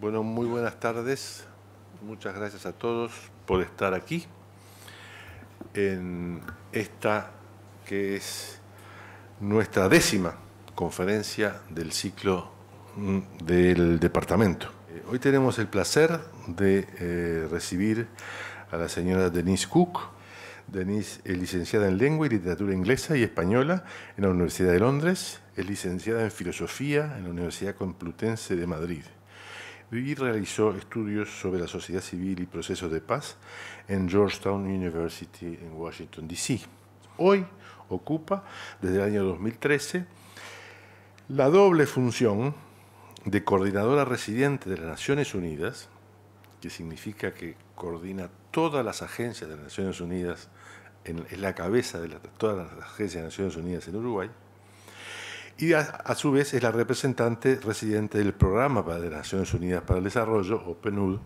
Bueno, muy buenas tardes. Muchas gracias a todos por estar aquí en esta que es nuestra décima conferencia del ciclo mm, del departamento. Eh, hoy tenemos el placer de eh, recibir a la señora Denise Cook. Denise es licenciada en lengua y literatura inglesa y española en la Universidad de Londres, es licenciada en filosofía en la Universidad Complutense de Madrid y realizó estudios sobre la sociedad civil y procesos de paz en Georgetown University en Washington, D.C. Hoy ocupa, desde el año 2013, la doble función de coordinadora residente de las Naciones Unidas, que significa que coordina todas las agencias de las Naciones Unidas, en, la cabeza de todas las agencias de las Naciones Unidas en Uruguay, y a, su vez es la representante residente del Programa de Naciones Unidas para el Desarrollo, OPENUD.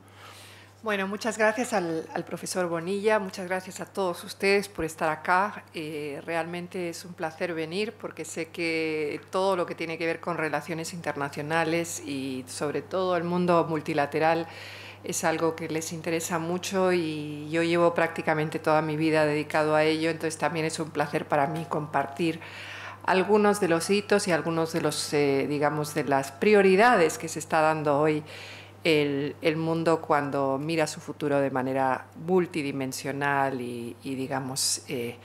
Bueno, muchas gracias al, profesor Bonilla, muchas gracias a todos ustedes por estar acá. Eh, realmente es un placer venir porque sé que todo lo que tiene que ver con relaciones internacionales y sobre todo el mundo multilateral es algo que les interesa mucho y yo llevo prácticamente toda mi vida dedicado a ello, entonces también es un placer para mí compartir algunos de los hitos y algunos de los, eh, de las prioridades que se está dando hoy el, mundo cuando mira su futuro de manera multidimensional y, digamos, eh,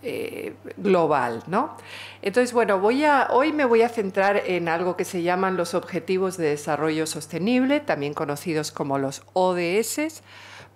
eh, global, Entonces, bueno, hoy me voy a centrar en algo que se llaman los Objetivos de Desarrollo Sostenible, también conocidos como los ODS,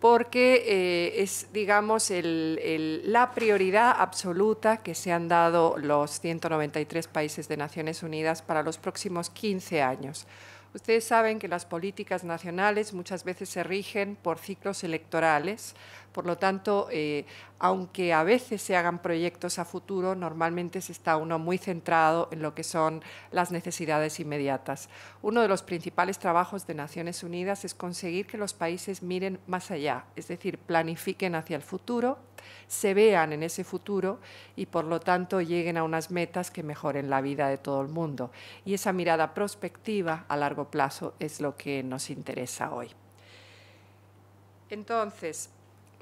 porque eh, es, digamos, la prioridad absoluta que se han dado los 193 países de Naciones Unidas para los próximos 15 años. Ustedes saben que las políticas nacionales muchas veces se rigen por ciclos electorales, por lo tanto, eh, aunque a veces se hagan proyectos a futuro, normalmente se está uno muy centrado en lo que son las necesidades inmediatas. Uno de los principales trabajos de Naciones Unidas es conseguir que los países miren más allá, es decir, planifiquen hacia el futuro, se vean en ese futuro y por lo tanto lleguen a unas metas que mejoren la vida de todo el mundo. Y esa mirada prospectiva a largo plazo es lo que nos interesa hoy. Entonces,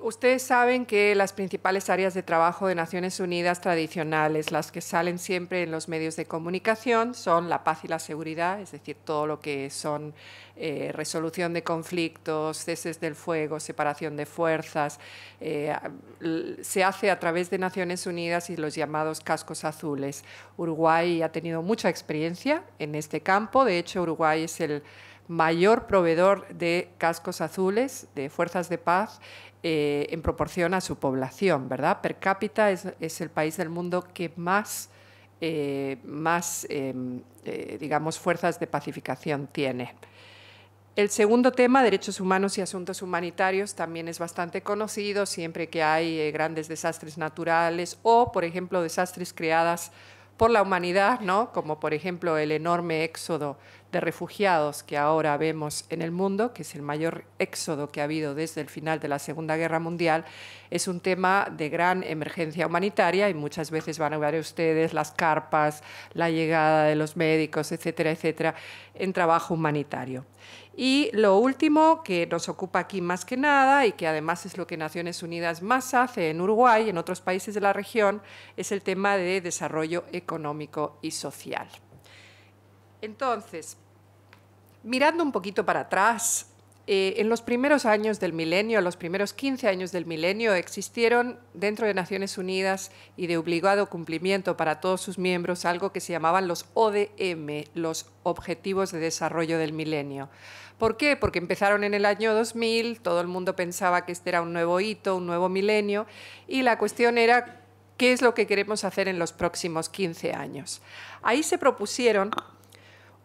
Ustedes saben que las principales áreas de trabajo de Naciones Unidas tradicionales, las que salen siempre en los medios de comunicación, son la paz y la seguridad, es decir, todo lo que son eh, resolución de conflictos, ceses del fuego, separación de fuerzas, eh, se hace a través de Naciones Unidas y los llamados cascos azules. Uruguay ha tenido mucha experiencia en este campo, de hecho Uruguay es el mayor proveedor de cascos azules, de fuerzas de paz eh, en proporción a su población, ¿verdad? Per cápita es, el país del mundo que más, eh, más em, eh, digamos, fuerzas de pacificación tiene. El segundo tema, derechos humanos y asuntos humanitarios, también es bastante conocido siempre que hay grandes desastres naturales o, por ejemplo, desastres creadas por la humanidad, ¿no? como por ejemplo el enorme éxodo de refugiados que ahora vemos en el mundo, que es el mayor éxodo que ha habido desde el final de la Segunda Guerra Mundial, es un tema de gran emergencia humanitaria y muchas veces van a ver ustedes las carpas, la llegada de los médicos, etcétera, etcétera, en trabajo humanitario. Y lo último que nos ocupa aquí más que nada y que además es lo que Naciones Unidas más hace en Uruguay y en otros países de la región es el tema de desarrollo económico y social. Entonces, mirando un poquito para atrás, eh, en los primeros años del milenio, los primeros 15 años del milenio, existieron dentro de Naciones Unidas y de obligado cumplimiento para todos sus miembros algo que se llamaban los ODM, los Objetivos de Desarrollo del Milenio. ¿Por qué? Porque empezaron en el año 2000, todo el mundo pensaba que este era un nuevo hito, un nuevo milenio, y la cuestión era qué es lo que queremos hacer en los próximos 15 años. Ahí se propusieron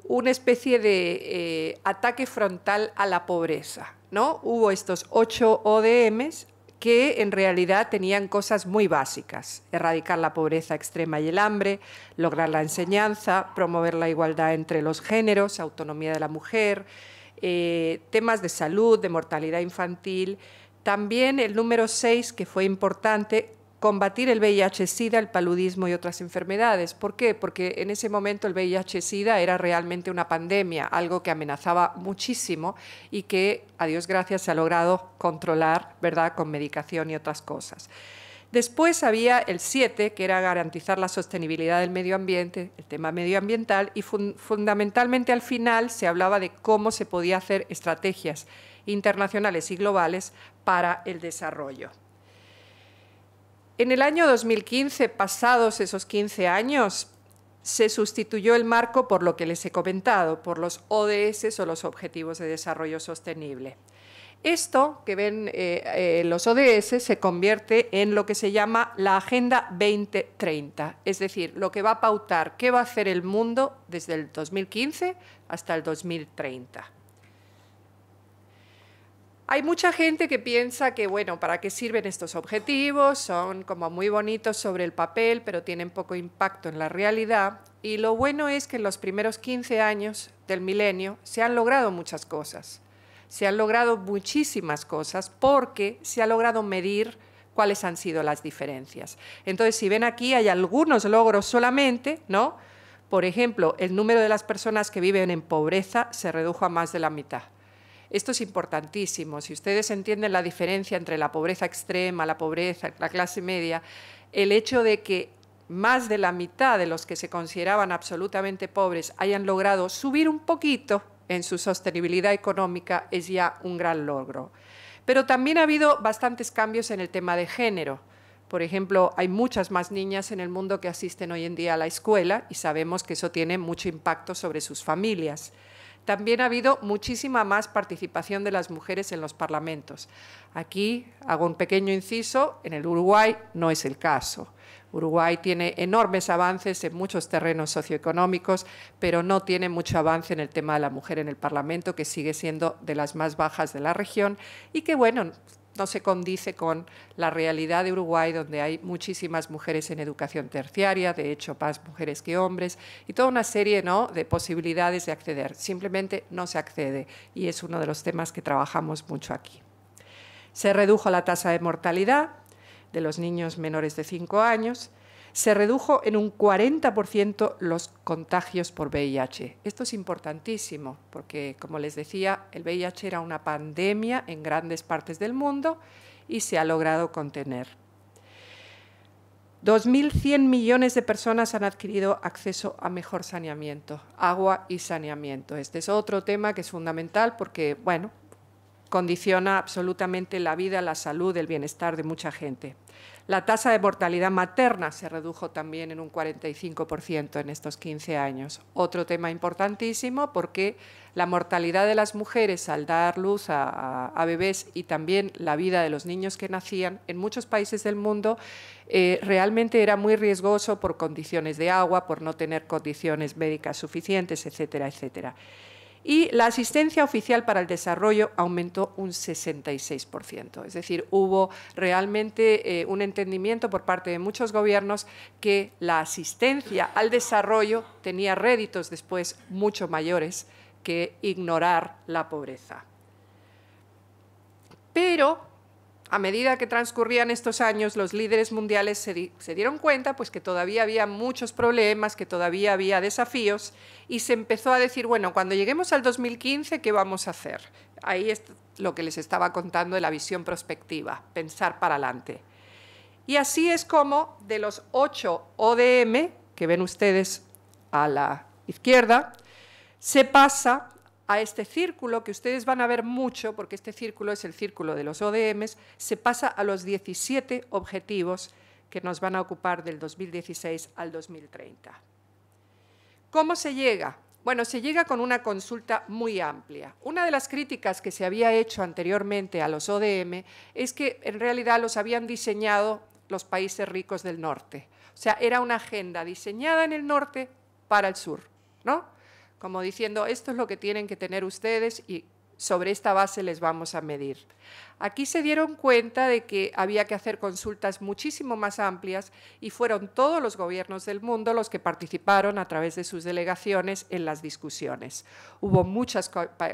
una especie de eh, ataque frontal a la pobreza. ¿no? Hubo estos ocho ODMs que en realidad tenían cosas muy básicas, erradicar la pobreza extrema y el hambre, lograr la enseñanza, promover la igualdad entre los géneros, autonomía de la mujer, eh, temas de salud, de mortalidad infantil. También el número 6, que fue importante, combatir el VIH-Sida, el paludismo y otras enfermedades. ¿Por qué? Porque en ese momento el VIH-Sida era realmente una pandemia, algo que amenazaba muchísimo y que, a Dios gracias, se ha logrado controlar, ¿verdad?, con medicación y otras cosas. Después había el 7, que era garantizar la sostenibilidad del medio ambiente, el tema medioambiental, y fundamentalmente al final se hablaba de cómo se podía hacer estrategias internacionales y globales para el desarrollo. En el año 2015, pasados esos 15 años, se sustituyó el marco por lo que les he comentado, por los ODS o los Objetivos de Desarrollo Sostenible. Esto que ven eh, eh, los ODS se convierte en lo que se llama la Agenda 2030, es decir, lo que va a pautar qué va a hacer el mundo desde el 2015 hasta el 2030. Hay mucha gente que piensa que, bueno, ¿para qué sirven estos objetivos? Son como muy bonitos sobre el papel, pero tienen poco impacto en la realidad. Y lo bueno es que en los primeros 15 años del milenio se han logrado muchas cosas se han logrado muchísimas cosas porque se ha logrado medir cuáles han sido las diferencias. Entonces, si ven aquí, hay algunos logros solamente, ¿no? Por ejemplo, el número de las personas que viven en pobreza se redujo a más de la mitad. Esto es importantísimo. Si ustedes entienden la diferencia entre la pobreza extrema, la pobreza, la clase media, el hecho de que más de la mitad de los que se consideraban absolutamente pobres hayan logrado subir un poquito en su sostenibilidad económica es ya un gran logro. Pero también ha habido bastantes cambios en el tema de género. Por ejemplo, hay muchas más niñas en el mundo que asisten hoy en día a la escuela y sabemos que eso tiene mucho impacto sobre sus familias. También ha habido muchísima más participación de las mujeres en los parlamentos. Aquí hago un pequeño inciso, en el Uruguay no es el caso. Uruguay tiene enormes avances en muchos terrenos socioeconómicos, pero no tiene mucho avance en el tema de la mujer en el Parlamento, que sigue siendo de las más bajas de la región y que, bueno, no se condice con la realidad de Uruguay, donde hay muchísimas mujeres en educación terciaria, de hecho más mujeres que hombres, y toda una serie de posibilidades de acceder. Simplemente no se accede y es uno de los temas que trabajamos mucho aquí. Se redujo la tasa de mortalidad, de los niños menores de 5 años, se redujo en un 40% los contagios por VIH. Esto es importantísimo porque, como les decía, el VIH era una pandemia en grandes partes del mundo y se ha logrado contener. 2.100 millones de personas han adquirido acceso a mejor saneamiento, agua y saneamiento. Este es otro tema que es fundamental porque, bueno, condiciona absolutamente la vida, la salud, el bienestar de mucha gente. La tasa de mortalidad materna se redujo también en un 45% en estos 15 años. Otro tema importantísimo porque la mortalidad de las mujeres al dar luz a, bebés y también la vida de los niños que nacían en muchos países del mundo eh, realmente era muy riesgoso por condiciones de agua, por no tener condiciones médicas suficientes, etcétera, etcétera y la asistencia oficial para el desarrollo aumentó un 66%. Es decir, hubo realmente eh, un entendimiento por parte de muchos gobiernos que la asistencia al desarrollo tenía réditos después mucho mayores que ignorar la pobreza. Pero a medida que transcurrían estos años, los líderes mundiales se, dieron cuenta pues, que todavía había muchos problemas, que todavía había desafíos, y se empezó a decir, bueno, cuando lleguemos al 2015, ¿qué vamos a hacer? Ahí es lo que les estaba contando de la visión prospectiva, pensar para adelante. Y así es como de los ocho ODM, que ven ustedes a la izquierda, se pasa a este círculo, que ustedes van a ver mucho, porque este círculo es el círculo de los ODMs, se pasa a los 17 objetivos que nos van a ocupar del 2016 al 2030. ¿Cómo se llega? Bueno, se llega con una consulta muy amplia. Una de las críticas que se había hecho anteriormente a los ODM es que en realidad los habían diseñado los países ricos del norte. O sea, era una agenda diseñada en el norte para el sur, ¿no? como diciendo, esto es lo que tienen que tener ustedes y sobre esta base les vamos a medir. Aquí se dieron cuenta de que había que hacer consultas muchísimo más amplias y fueron todos los gobiernos del mundo los que participaron a través de sus delegaciones en las discusiones. Hubo muchas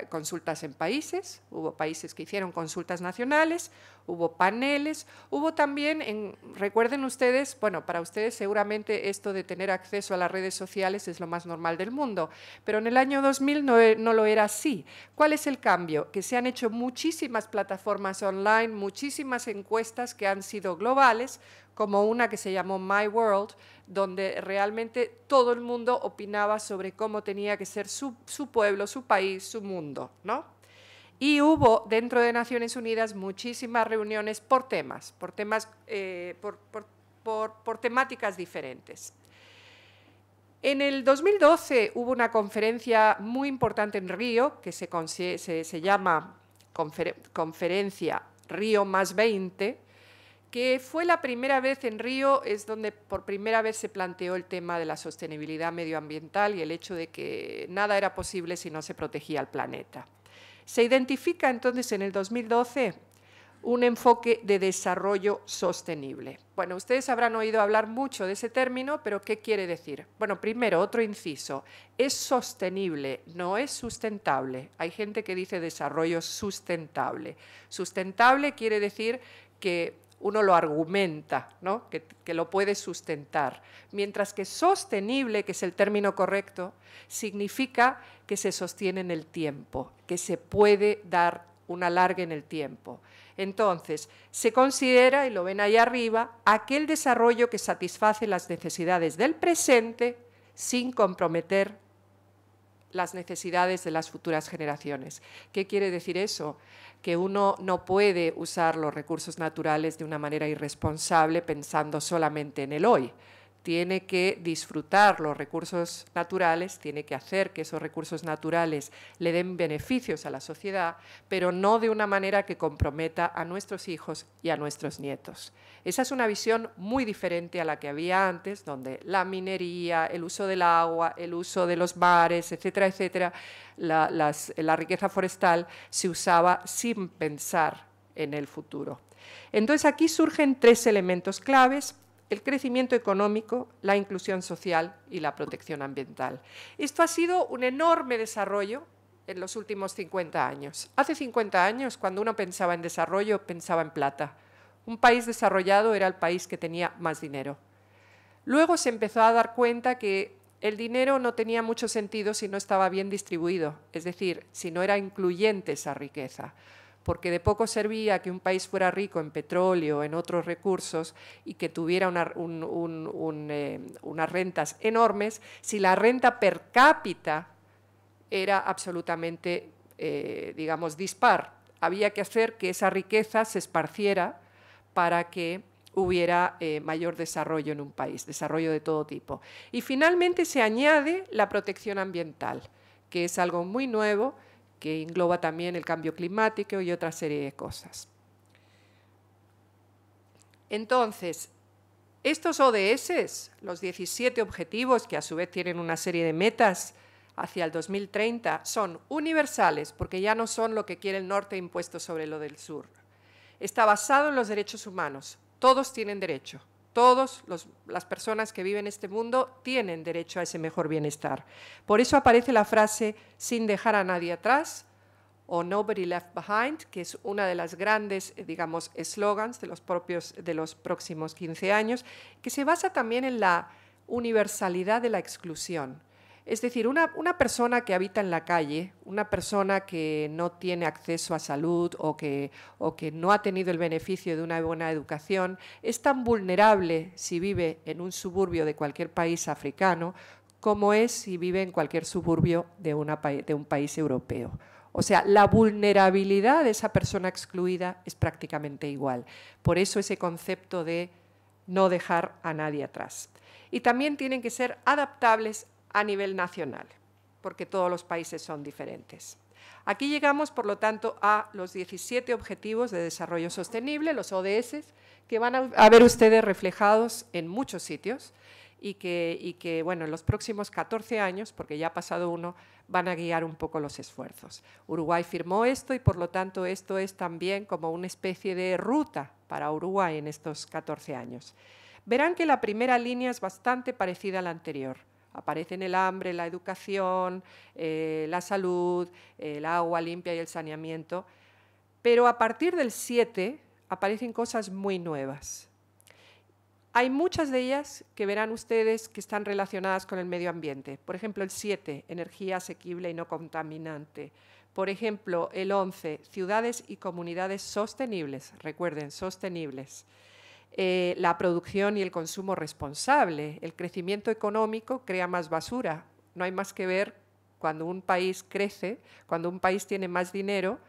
consultas en países, hubo países que hicieron consultas nacionales, hubo paneles, hubo también, en, recuerden ustedes, bueno, para ustedes seguramente esto de tener acceso a las redes sociales es lo más normal del mundo, pero en el año 2000 no, no lo era así. ¿Cuál es el caso? que se han hecho muchísimas plataformas online, muchísimas encuestas que han sido globales, como una que se llamó My World, donde realmente todo el mundo opinaba sobre cómo tenía que ser su, pueblo, su país, su mundo, ¿no? Y hubo dentro de Naciones Unidas muchísimas reuniones por temas, por temas, eh, por temáticas diferentes. En el 2012 hubo una conferencia muy importante en Río, que se, llama Conferencia Río más 20, que fue la primera vez en Río, es donde por primera vez se planteó el tema de la sostenibilidad medioambiental y el hecho de que nada era posible si no se protegía el planeta. Se identifica entonces en el 2012 un enfoque de desarrollo sostenible. Bueno, ustedes habrán oído hablar mucho de ese término, pero ¿qué quiere decir? Bueno, primero, otro inciso, es sostenible, no es sustentable. Hay gente que dice desarrollo sustentable. Sustentable quiere decir que uno lo argumenta, ¿no? que, lo puede sustentar. Mientras que sostenible, que es el término correcto, significa que se sostiene en el tiempo, que se puede dar una larga en el tiempo. Entonces, se considera, y lo ven ahí arriba, aquel desarrollo que satisface las necesidades del presente sin comprometer las necesidades de las futuras generaciones. ¿Qué quiere decir eso? Que uno no puede usar los recursos naturales de una manera irresponsable pensando solamente en el hoy, tiene que disfrutar los recursos naturales, tiene que hacer que esos recursos naturales le den beneficios a la sociedad, pero no de una manera que comprometa a nuestros hijos y a nuestros nietos. Esa es una visión muy diferente a la que había antes, donde la minería, el uso del agua, el uso de los bares, etcétera, etcétera, la, la riqueza forestal se usaba sin pensar en el futuro. Entonces aquí surgen tres elementos claves el crecimiento económico, la inclusión social y la protección ambiental. Esto ha sido un enorme desarrollo en los últimos 50 años. Hace 50 años, cuando uno pensaba en desarrollo, pensaba en plata. Un país desarrollado era el país que tenía más dinero. Luego se empezó a dar cuenta que el dinero no tenía mucho sentido si no estaba bien distribuido, es decir, si no era incluyente esa riqueza porque de poco servía que un país fuera rico en petróleo, en otros recursos y que tuviera eh, unas rentas enormes si la renta per cápita era absolutamente, eh, digamos, dispar. Había que hacer que esa riqueza se esparciera para que hubiera eh, mayor desarrollo en un país, desarrollo de todo tipo. Y finalmente se añade la protección ambiental, que es algo muy nuevo que engloba también el cambio climático y otra serie de cosas. Entonces, estos ODS, los 17 objetivos que a su vez tienen una serie de metas hacia el 2030, son universales porque ya no son lo que quiere el norte impuesto sobre lo del sur. Está basado en los derechos humanos. Todos tienen derecho, Todas las personas que viven en este mundo tienen derecho a ese mejor bienestar. Por eso aparece la frase sin dejar a nadie atrás o Nobody Left Behind, que es una de las grandes, eh, digamos, eslogans de los de los próximos 15 años, que se basa también en la universalidad de la exclusión. Es decir, una, persona que habita en la calle, una persona que no tiene acceso a salud o que, no ha tenido el beneficio de una buena educación, es tan vulnerable si vive en un suburbio de cualquier país africano como es si vive en cualquier suburbio de, de un país europeo. O sea, la vulnerabilidad de esa persona excluida es prácticamente igual. Por eso ese concepto de no dejar a nadie atrás. Y también tienen que ser adaptables a nivel nacional, porque todos los países son diferentes. Aquí llegamos, por lo tanto, a los 17 Objetivos de Desarrollo Sostenible, los ODS, que van a ver ustedes reflejados en muchos sitios y que, bueno, en los próximos 14 años, porque ya ha pasado uno, van a guiar un poco los esfuerzos. Uruguay firmó esto y, por lo tanto, esto es también como una especie de ruta para Uruguay en estos 14 años. Verán que la primera línea es bastante parecida a la anterior – Aparecen el hambre, la educación, eh, la salud, eh, el agua limpia y el saneamiento. Pero a partir del 7 aparecen cosas muy nuevas. Hay muchas de ellas que verán ustedes que están relacionadas con el medio ambiente. Por ejemplo, el 7, energía asequible y no contaminante. Por ejemplo, el 11, ciudades y comunidades sostenibles. Recuerden, sostenibles. Eh, la producción y el consumo responsable. El crecimiento económico crea más basura. No hay más que ver cuando un país crece, cuando un país tiene más dinero,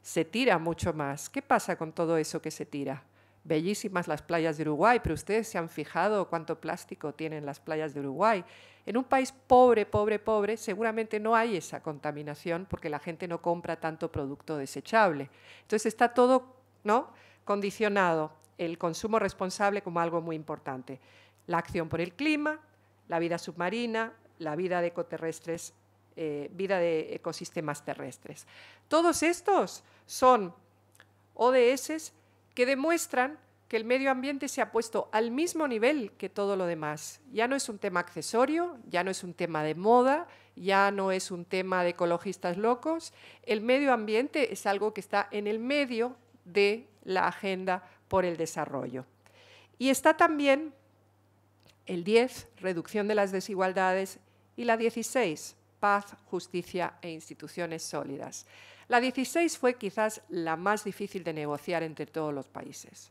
se tira mucho más. ¿Qué pasa con todo eso que se tira? Bellísimas las playas de Uruguay, pero ustedes se han fijado cuánto plástico tienen las playas de Uruguay. En un país pobre, pobre, pobre, seguramente no hay esa contaminación porque la gente no compra tanto producto desechable. Entonces está todo ¿no? condicionado el consumo responsable como algo muy importante. La acción por el clima, la vida submarina, la vida de ecoterrestres, eh, vida de ecosistemas terrestres. Todos estos son ODS que demuestran que el medio ambiente se ha puesto al mismo nivel que todo lo demás. Ya no es un tema accesorio, ya no es un tema de moda, ya no es un tema de ecologistas locos. El medio ambiente es algo que está en el medio de la agenda por el desarrollo. Y está también el 10, reducción de las desigualdades, y la 16, paz, justicia e instituciones sólidas. La 16 fue quizás la más difícil de negociar entre todos los países.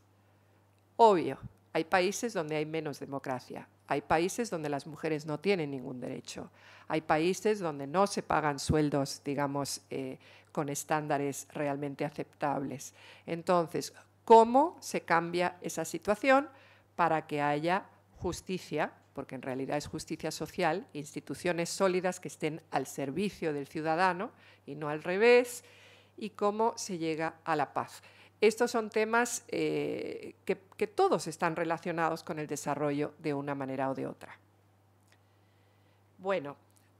Obvio, hay países donde hay menos democracia, hay países donde las mujeres no tienen ningún derecho, hay países donde no se pagan sueldos, digamos, eh, con estándares realmente aceptables. Entonces, cómo se cambia esa situación para que haya justicia, porque en realidad es justicia social, instituciones sólidas que estén al servicio del ciudadano y no al revés, y cómo se llega a la paz. Estos son temas eh, que, todos están relacionados con el desarrollo de una manera o de otra. Bueno,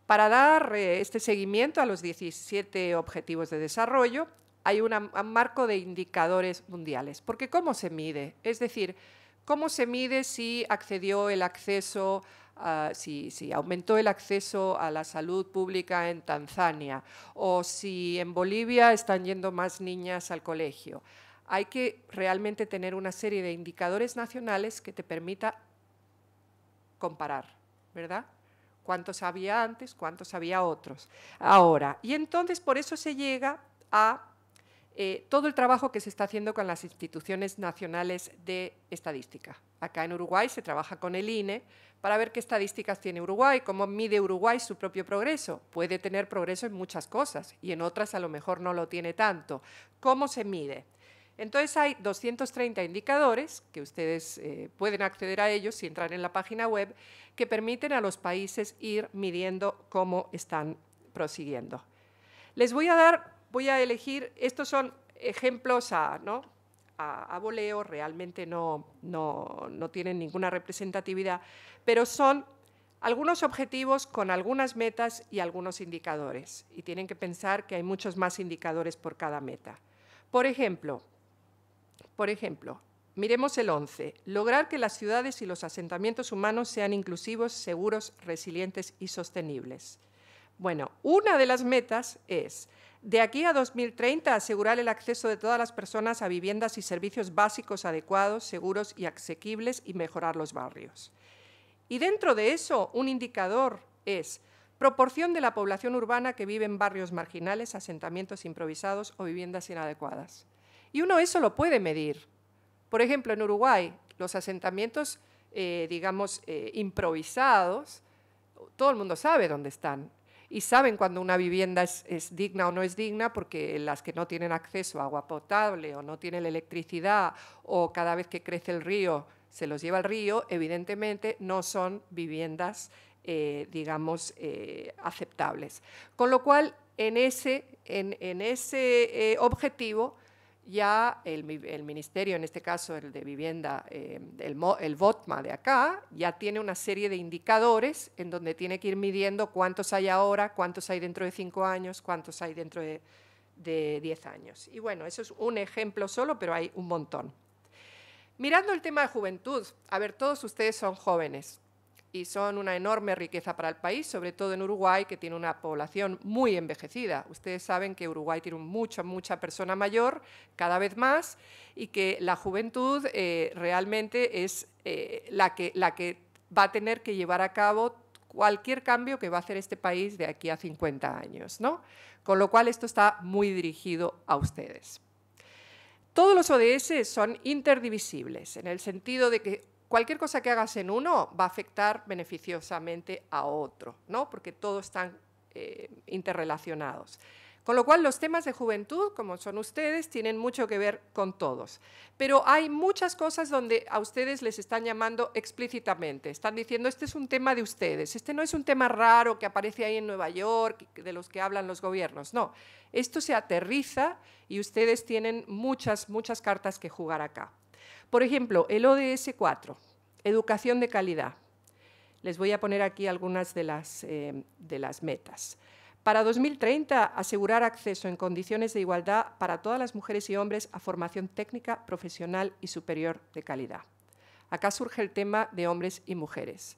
para dar eh, este seguimiento a los 17 Objetivos de Desarrollo, hay un marco de indicadores mundiales. Porque ¿cómo se mide? Es decir, ¿cómo se mide si accedió el acceso, ah, si, si, aumentó el acceso a la salud pública en Tanzania o si en Bolivia están yendo más niñas al colegio? Hay que realmente tener una serie de indicadores nacionales que te permita comparar, ¿verdad? Cuántos había antes, cuántos había otros ahora. Y entonces por eso se llega a eh, todo el trabajo que se está haciendo con las instituciones nacionales de estadística. Acá en Uruguay se trabaja con el INE para ver qué estadísticas tiene Uruguay, cómo mide Uruguay su propio progreso. Puede tener progreso en muchas cosas y en otras a lo mejor no lo tiene tanto. ¿Cómo se mide? Entonces hay 230 indicadores que ustedes eh, pueden acceder a ellos si entran en la página web que permiten a los países ir midiendo cómo están prosiguiendo. Les voy a dar voy a elegir, estos son ejemplos a, ¿no? a, voleo, realmente no, no tienen ninguna representatividad, pero son algunos objetivos con algunas metas y algunos indicadores. Y tienen que pensar que hay muchos más indicadores por cada meta. Por ejemplo, por ejemplo, miremos el 11. Lograr que las ciudades y los asentamientos humanos sean inclusivos, seguros, resilientes y sostenibles. Bueno, una de las metas es de aquí a 2030 asegurar el acceso de todas las personas a viviendas y servicios básicos adecuados, seguros y asequibles y mejorar los barrios. Y dentro de eso, un indicador es proporción de la población urbana que vive en barrios marginales, asentamientos improvisados o viviendas inadecuadas. Y uno eso lo puede medir. Por ejemplo, en Uruguay, los asentamientos, eh, digamos, eh, improvisados, todo el mundo sabe dónde están y saben cuando una vivienda es, digna o no es digna porque las que no tienen acceso a agua potable o no tienen electricidad o cada vez que crece el río se los lleva al río, evidentemente no son viviendas, eh, digamos, eh, aceptables. Con lo cual, en ese, en, ese eh, objetivo ya el, ministerio, en este caso el de vivienda, eh, el, el, BOTMA de acá, ya tiene una serie de indicadores en donde tiene que ir midiendo cuántos hay ahora, cuántos hay dentro de cinco años, cuántos hay dentro de, de diez años. Y bueno, eso es un ejemplo solo, pero hay un montón. Mirando el tema de juventud, a ver, todos ustedes son jóvenes, y son una enorme riqueza para el país, sobre todo en Uruguay, que tiene una población muy envejecida. Ustedes saben que Uruguay tiene mucha, mucha persona mayor, cada vez más, y que la juventud eh, realmente es eh, la, que, la que va a tener que llevar a cabo cualquier cambio que va a hacer este país de aquí a 50 años. ¿no? Con lo cual, esto está muy dirigido a ustedes. Todos los ODS son interdivisibles, en el sentido de que cualquier cosa que hagas en uno va a afectar beneficiosamente a otro, ¿no? porque todos están eh, interrelacionados. Con lo cual los temas de juventud, como son ustedes, tienen mucho que ver con todos. Pero hay muchas cosas donde a ustedes les están llamando explícitamente. Están diciendo, este es un tema de ustedes, este no es un tema raro que aparece ahí en Nueva York, de los que hablan los gobiernos. No, esto se aterriza y ustedes tienen muchas, muchas cartas que jugar acá. Por ejemplo, el ODS 4, educación de calidad. Les voy a poner aquí algunas de las, eh, de las metas. Para 2030, asegurar acceso en condiciones de igualdad para todas las mujeres y hombres a formación técnica, profesional y superior de calidad. Acá surge el tema de hombres y mujeres.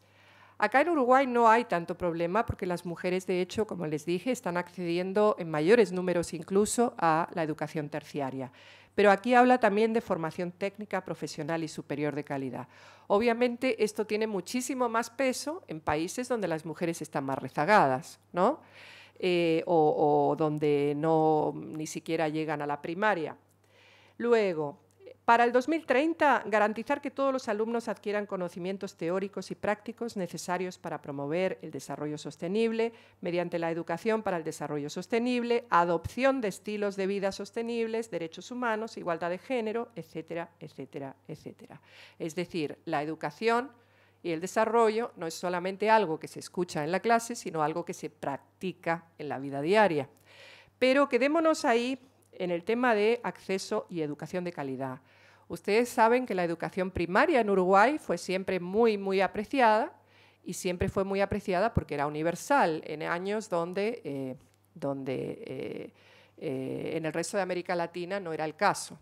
Acá en Uruguay no hay tanto problema porque las mujeres, de hecho, como les dije, están accediendo en mayores números incluso a la educación terciaria. Pero aquí habla también de formación técnica, profesional y superior de calidad. Obviamente esto tiene muchísimo más peso en países donde las mujeres están más rezagadas, ¿no? Eh, o, o donde no ni siquiera llegan a la primaria. Luego, para el 2030, garantizar que todos los alumnos adquieran conocimientos teóricos y prácticos necesarios para promover el desarrollo sostenible mediante la educación para el desarrollo sostenible, adopción de estilos de vida sostenibles, derechos humanos, igualdad de género, etcétera, etcétera, etcétera. Es decir, la educación y el desarrollo no es solamente algo que se escucha en la clase, sino algo que se practica en la vida diaria. Pero quedémonos ahí en el tema de acceso y educación de calidad. Ustedes saben que la educación primaria en Uruguay fue siempre muy, muy apreciada y siempre fue muy apreciada porque era universal en años donde, eh, donde eh, eh, en el resto de América Latina no era el caso.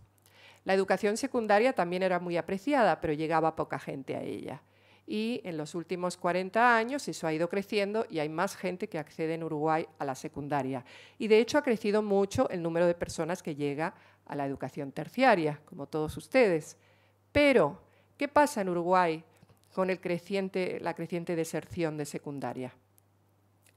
La educación secundaria también era muy apreciada, pero llegaba poca gente a ella. Y en los últimos 40 años eso ha ido creciendo y hay más gente que accede en Uruguay a la secundaria. Y de hecho ha crecido mucho el número de personas que llega a la educación terciaria, como todos ustedes. Pero, ¿qué pasa en Uruguay con la creciente deserción de secundaria?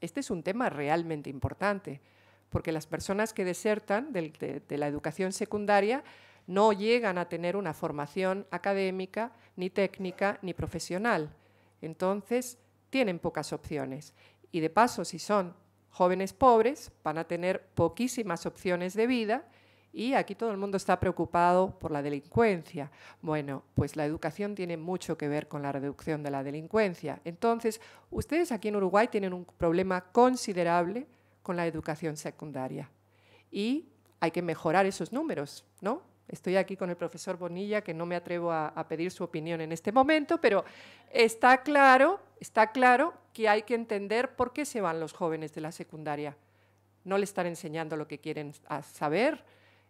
Este es un tema realmente importante, porque las personas que desertan de la educación secundaria no llegan a tener una formación académica, ni técnica, ni profesional. Entonces, tienen pocas opciones. Y de paso, si son jóvenes pobres, van a tener poquísimas opciones de vida y aquí todo el mundo está preocupado por la delincuencia. Bueno, pues la educación tiene mucho que ver con la reducción de la delincuencia. Entonces, ustedes aquí en Uruguay tienen un problema considerable con la educación secundaria y hay que mejorar esos números, ¿no? Estoy aquí con el profesor Bonilla, que no me atrevo a, pedir su opinión en este momento, pero está claro, está claro que hay que entender por qué se van los jóvenes de la secundaria. No le están enseñando lo que quieren saber,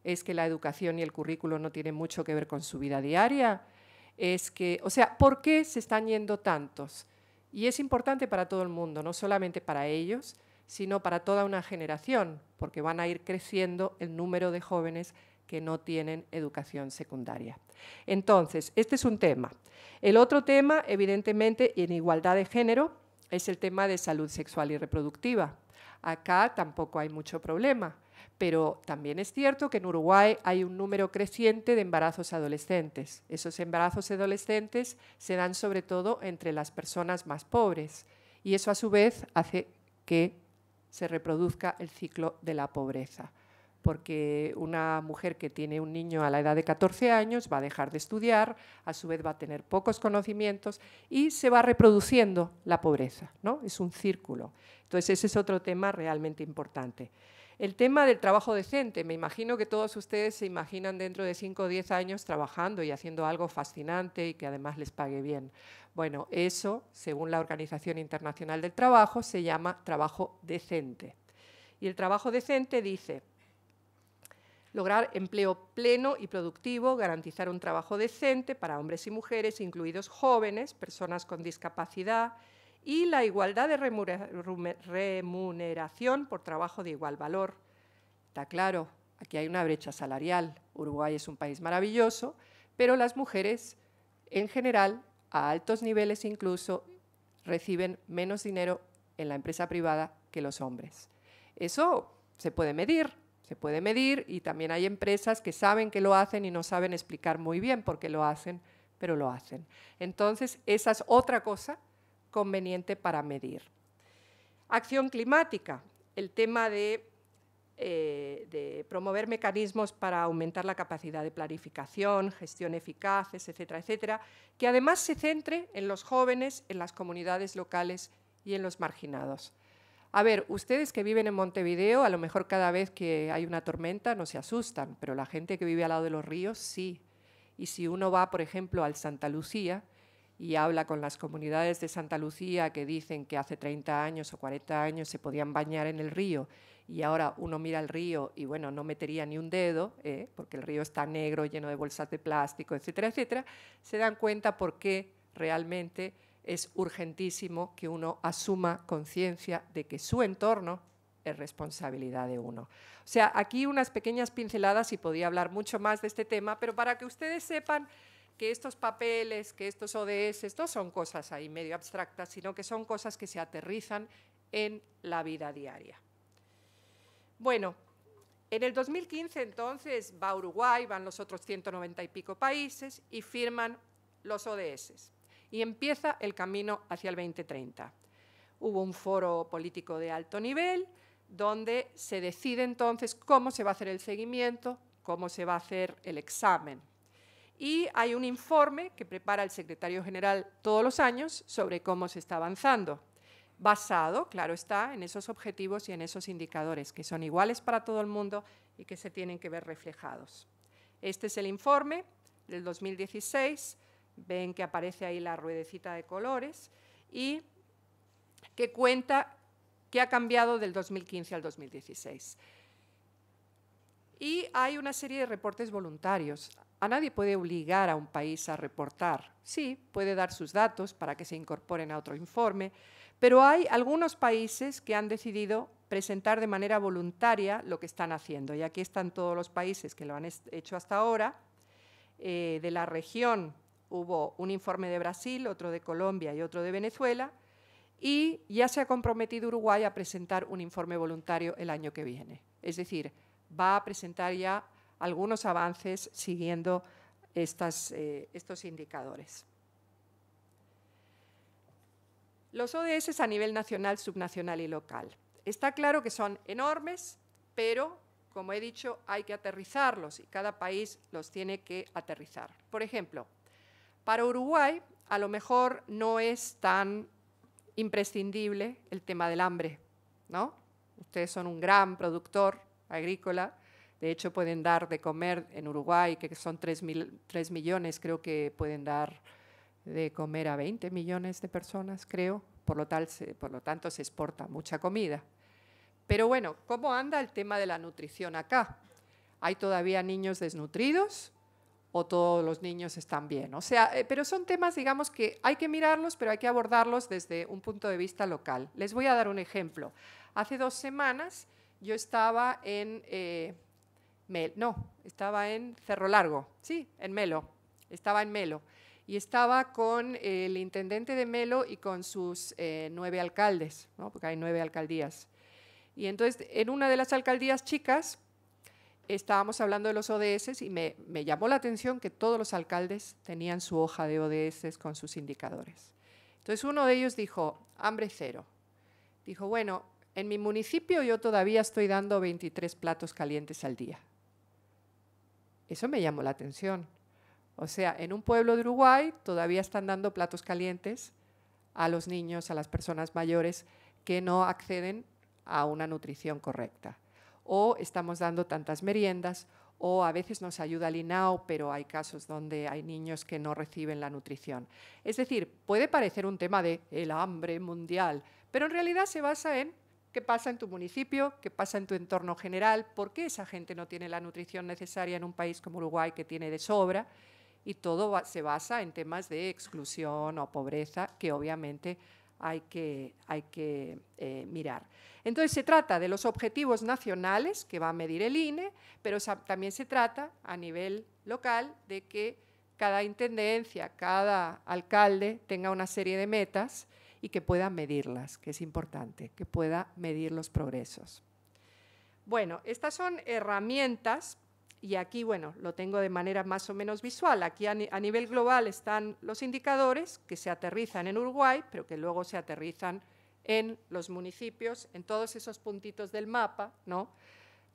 es que la educación y el currículo no tienen mucho que ver con su vida diaria, es que, o sea, ¿por qué se están yendo tantos? Y es importante para todo el mundo, no solamente para ellos, sino para toda una generación, porque van a ir creciendo el número de jóvenes que no tienen educación secundaria. Entonces, este es un tema. El otro tema, evidentemente, en igualdad de género, es el tema de salud sexual y reproductiva. Acá tampoco hay mucho problema pero también es cierto que en Uruguay hay un número creciente de embarazos adolescentes. Esos embarazos adolescentes se dan sobre todo entre las personas más pobres y eso a su vez hace que se reproduzca el ciclo de la pobreza, porque una mujer que tiene un niño a la edad de 14 años va a dejar de estudiar, a su vez va a tener pocos conocimientos y se va reproduciendo la pobreza, ¿no? Es un círculo. Entonces ese es otro tema realmente importante. El tema del trabajo decente, me imagino que todos ustedes se imaginan dentro de 5 o 10 años trabajando y haciendo algo fascinante y que además les pague bien. Bueno, eso, según la Organización Internacional del Trabajo, se llama trabajo decente. Y el trabajo decente dice, lograr empleo pleno y productivo, garantizar un trabajo decente para hombres y mujeres, incluidos jóvenes, personas con discapacidad, y la igualdad de remuneración por trabajo de igual valor. Está claro, aquí hay una brecha salarial. Uruguay es un país maravilloso, pero las mujeres en general, a altos niveles incluso, reciben menos dinero en la empresa privada que los hombres. Eso se puede medir, se puede medir y también hay empresas que saben que lo hacen y no saben explicar muy bien por qué lo hacen, pero lo hacen. Entonces, esa es otra cosa conveniente para medir. Acción climática, el tema eh, de, promover mecanismos para aumentar la capacidad de planificación, gestión eficaces, etcétera, etcétera, que además se centre en los jóvenes, en las comunidades locales y en los marginados. A ver, ustedes que viven en Montevideo, a lo mejor cada vez que hay una tormenta no se asustan, pero la gente que vive al lado de los ríos sí. Y si uno va, por ejemplo, al Santa Lucía, y habla con las comunidades de Santa Lucía que dicen que hace 30 años o 40 años se podían bañar en el río y ahora uno mira el río y bueno, no metería ni un dedo, ¿eh? porque el río está negro, lleno de bolsas de plástico, etcétera, etcétera, se dan cuenta por qué realmente es urgentísimo que uno asuma conciencia de que su entorno es responsabilidad de uno. O sea, aquí unas pequeñas pinceladas y podía hablar mucho más de este tema, pero para que ustedes sepan que estos papeles, que estos ODS, no son cosas ahí medio abstractas, sino que son cosas que se aterrizan en la vida diaria. Bueno, en el 2015 entonces va Uruguay, van los otros 190 y pico países y firman los ODS y empieza el camino hacia el 2030. Hubo un foro político de alto nivel donde se decide entonces cómo se va a hacer el seguimiento, cómo se va a hacer el examen y hay un informe que prepara el secretario general todos los años sobre cómo se está avanzando, basado, claro está, en esos objetivos y en esos indicadores que son iguales para todo el mundo y que se tienen que ver reflejados. Este es el informe del 2016, ven que aparece ahí la ruedecita de colores y que cuenta qué ha cambiado del 2015 al 2016. Y hay una serie de reportes voluntarios nadie puede obligar a un país a reportar. Sí, puede dar sus datos para que se incorporen a otro informe, pero hay algunos países que han decidido presentar de manera voluntaria lo que están haciendo. Y aquí están todos los países que lo han hecho hasta ahora. Eh, de la región hubo un informe de Brasil, otro de Colombia y otro de Venezuela. Y ya se ha comprometido Uruguay a presentar un informe voluntario el año que viene. Es decir, va a presentar ya algunos avances siguiendo eh, estos indicadores. Los ODS a nivel nacional, subnacional y local. Está claro que son enormes, pero, como he dicho, hay que aterrizarlos y cada país los tiene que aterrizar. Por ejemplo, para Uruguay a lo mejor no es tan imprescindible el tema del hambre, ¿no? Ustedes son un gran productor agrícola, de hecho, pueden dar de comer en Uruguay, que son 3, millones, creo que pueden dar de comer a 20 millones de personas, creo. Por lo, tal, por lo tanto, se exporta mucha comida. Pero bueno, ¿cómo anda el tema de la nutrición acá? ¿Hay todavía niños desnutridos o todos los niños están bien? O sea, eh, pero son temas, digamos, que hay que mirarlos, pero hay que abordarlos desde un punto de vista local. Les voy a dar un ejemplo. Hace dos semanas yo estaba en... Eh, no, estaba en Cerro Largo, sí, en Melo, estaba en Melo. Y estaba con el intendente de Melo y con sus eh, nueve alcaldes, porque hay nueve alcaldías. Y entonces, en una de las alcaldías chicas, estábamos hablando de los ODS y me, me llamó la atención que todos los alcaldes tenían su hoja de ODS con sus indicadores. Entonces, uno de ellos dijo, hambre cero. Dijo, bueno, en mi municipio yo todavía estoy dando 23 platos calientes al día. Eso me llamó la atención. O sea, en un pueblo de Uruguay todavía están dando platos calientes a los niños, a las personas mayores que no acceden a una nutrición correcta. O estamos dando tantas meriendas, o a veces nos ayuda el INAO, pero hay casos donde hay niños que no reciben la nutrición. Es decir, puede parecer un tema de el hambre mundial, pero en realidad se basa en ¿Qué pasa en tu municipio? ¿Qué pasa en tu entorno general? ¿Por qué esa gente no tiene la nutrición necesaria en un país como Uruguay que tiene de sobra? Y todo se basa en temas de exclusión o pobreza que obviamente hay que, hay que eh, mirar. Entonces se trata de los objetivos nacionales que va a medir el INE, pero también se trata a nivel local de que cada intendencia, cada alcalde tenga una serie de metas y que pueda medirlas, que es importante, que pueda medir los progresos. Bueno, estas son herramientas y aquí, bueno, lo tengo de manera más o menos visual. Aquí a, nivel global están los indicadores que se aterrizan en Uruguay, pero que luego se aterrizan en los municipios, en todos esos puntitos del mapa, ¿no?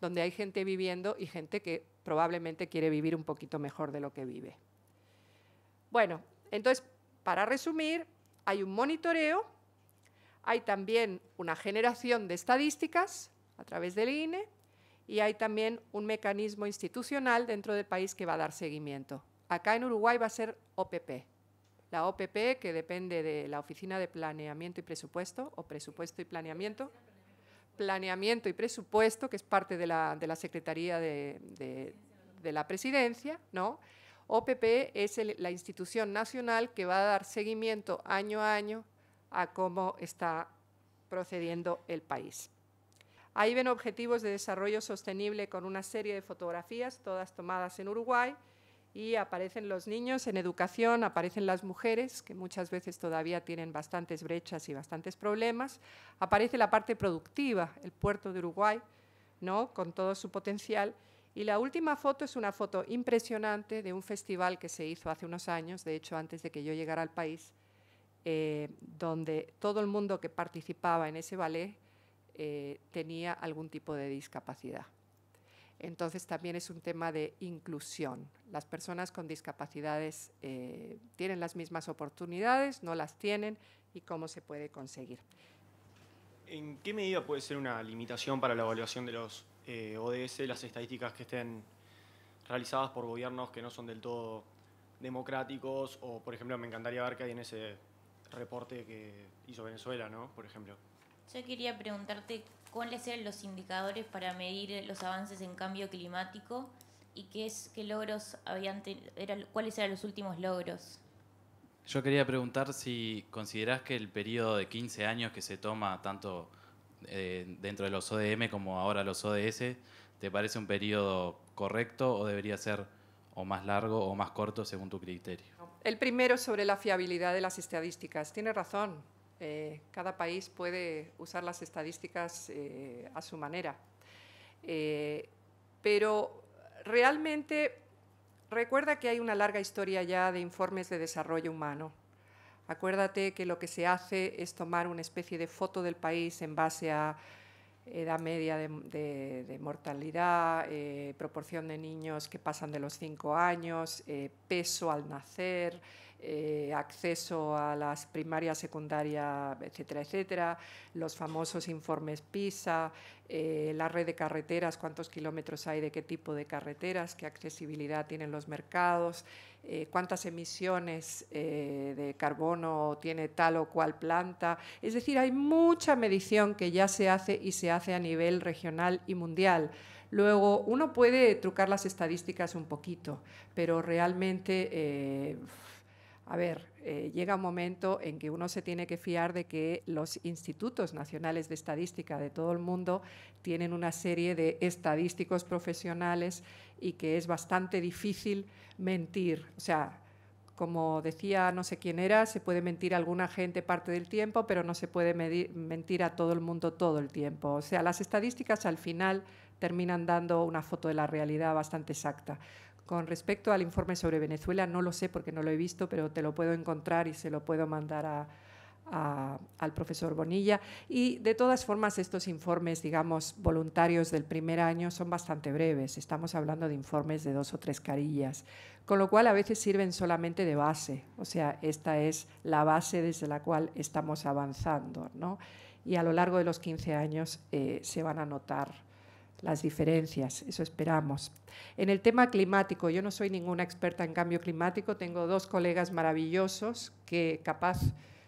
Donde hay gente viviendo y gente que probablemente quiere vivir un poquito mejor de lo que vive. Bueno, entonces, para resumir, hay un monitoreo, hay también una generación de estadísticas a través del INE y hay también un mecanismo institucional dentro del país que va a dar seguimiento. Acá en Uruguay va a ser OPP. La OPP, que depende de la Oficina de Planeamiento y Presupuesto, o Presupuesto y Planeamiento, Planeamiento y Presupuesto, que es parte de la, Secretaría de, de la Presidencia, ¿no? OPP es la institución nacional que va a dar seguimiento año a año a cómo está procediendo el país. Ahí ven objetivos de desarrollo sostenible con una serie de fotografías, todas tomadas en Uruguay, y aparecen los niños en educación, aparecen las mujeres, que muchas veces todavía tienen bastantes brechas y bastantes problemas, aparece la parte productiva, el puerto de Uruguay, ¿no? con todo su potencial, y la última foto es una foto impresionante de un festival que se hizo hace unos años, de hecho antes de que yo llegara al país, eh, donde todo el mundo que participaba en ese ballet eh, tenía algún tipo de discapacidad. Entonces también es un tema de inclusión. Las personas con discapacidades eh, tienen las mismas oportunidades, no las tienen y cómo se puede conseguir. ¿En qué medida puede ser una limitación para la evaluación de los eh, ODS, las estadísticas que estén realizadas por gobiernos que no son del todo democráticos o, por ejemplo, me encantaría ver qué hay en ese reporte que hizo Venezuela, ¿no? Por ejemplo. Yo quería preguntarte cuáles eran los indicadores para medir los avances en cambio climático y qué es qué logros habían cuáles eran los últimos logros. Yo quería preguntar si considerás que el periodo de 15 años que se toma tanto eh, dentro de los ODM como ahora los ODS, ¿te parece un periodo correcto o debería ser o más largo o más corto según tu criterio? El primero sobre la fiabilidad de las estadísticas. Tiene razón, eh, cada país puede usar las estadísticas eh, a su manera. pero realmente recuerda que hay una larga historia ya de informes de desarrollo humano Acuérdate que lo que se hace es tomar una especie de foto del país en base a edad media de, mortalidad, eh, proporción de niños que pasan de los 5 años, eh, peso al nacer, eh, acceso a las primarias, secundarias, etcétera, etcétera, los famosos informes PISA, eh, la red de carreteras, cuántos kilómetros hay, de qué tipo de carreteras, qué accesibilidad tienen los mercados, eh, cuántas emisiones de carbono tiene tal o cual planta. Es decir, hay mucha medición que ya se hace y se hace a nivel regional y mundial. Luego, uno puede trucar las estadísticas un poquito, pero realmente a ver, eh, llega un momento en que uno se tiene que fiar de que los institutos nacionales de estadística de todo el mundo tienen una serie de estadísticos profesionales y que es bastante difícil mentir. O sea, como decía no sé quién era, se puede mentir a alguna gente parte del tiempo, pero no se puede mentir a todo el mundo todo el tiempo. O sea, las estadísticas al final terminan dando una foto de la realidad bastante exacta. Con respecto al informe sobre Venezuela, no lo sé porque no lo he visto, pero te lo puedo encontrar y se lo puedo mandar al profesor Bonilla. Y de todas formas, estos informes, digamos, voluntarios del primer año son bastante breves. Estamos hablando de informes de dos o tres carillas, con lo cual a veces sirven solamente de base. O sea, esta es la base desde la cual estamos avanzando. ¿no? Y a lo largo de los 15 años eh, se van a notar las diferencias, eso esperamos. En el tema climático, yo no soy ninguna experta en cambio climático, tengo dos colegas maravillosos que capaz,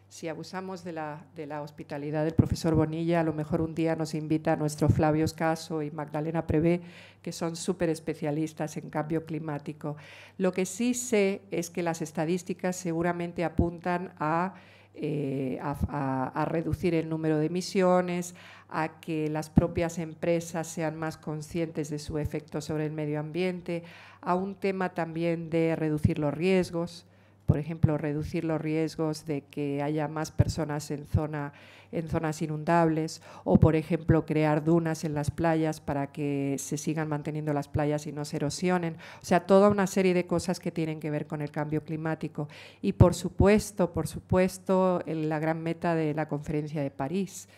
si abusamos de la, hospitalidad del profesor Bonilla, a lo mejor un día nos invita nuestro Flavio Escaso y Magdalena Prevé, que son súper especialistas en cambio climático. Lo que sí sé es que las estadísticas seguramente apuntan a eh, a, reducir el número de emisiones, a que las propias empresas sean más conscientes de su efecto sobre el medio ambiente, a un tema también de reducir los riesgos por ejemplo, reducir los riesgos de que haya más personas en, zona, en zonas inundables o, por ejemplo, crear dunas en las playas para que se sigan manteniendo las playas y no se erosionen. O sea, toda una serie de cosas que tienen que ver con el cambio climático. Y, por supuesto, por supuesto, la gran meta de la conferencia de París,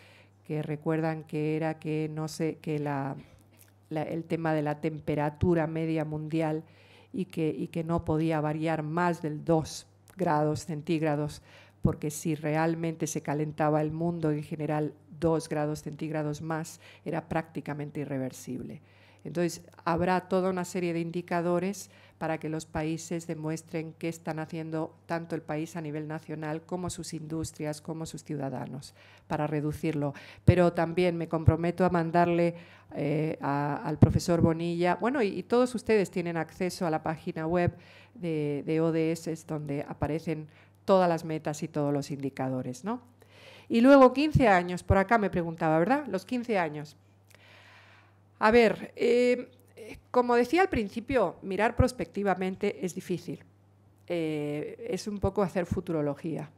que recuerdan que era que, no sé, que el tema de la temperatura media mundial y que, no podía variar más del 2 grados centígrados, porque si realmente se calentaba el mundo en general 2 grados centígrados más, era prácticamente irreversible. Entonces, habrá toda una serie de indicadores para que los países demuestren qué están haciendo tanto el país a nivel nacional como sus industrias, como sus ciudadanos, para reducirlo. Pero también me comprometo a mandarle eh, al profesor Bonilla, bueno, y, todos ustedes tienen acceso a la página web de, ODS, donde aparecen todas las metas y todos los indicadores, ¿no? Y luego 15 años, por acá me preguntaba, ¿verdad? Los 15 años. A ver, eh, como decía al principio, mirar prospectivamente es difícil. Eh, es un poco hacer futurología.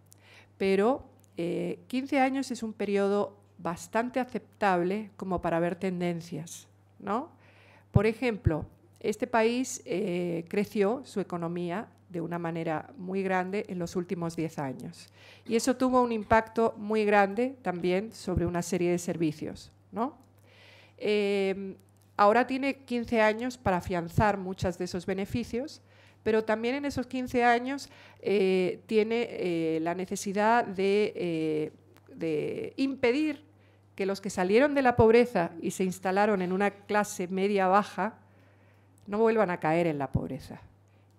Pero 15 eh, años es un periodo bastante aceptable como para ver tendencias. ¿no? Por ejemplo, este país eh, creció su economía de una manera muy grande en los últimos 10 años. Y eso tuvo un impacto muy grande también sobre una serie de servicios. ¿no? Ahora tiene 15 años para afianzar muchos de esos beneficios, pero también en esos 15 años eh, tiene eh, la necesidad eh, de, impedir que los que salieron de la pobreza y se instalaron en una clase media-baja no vuelvan a caer en la pobreza.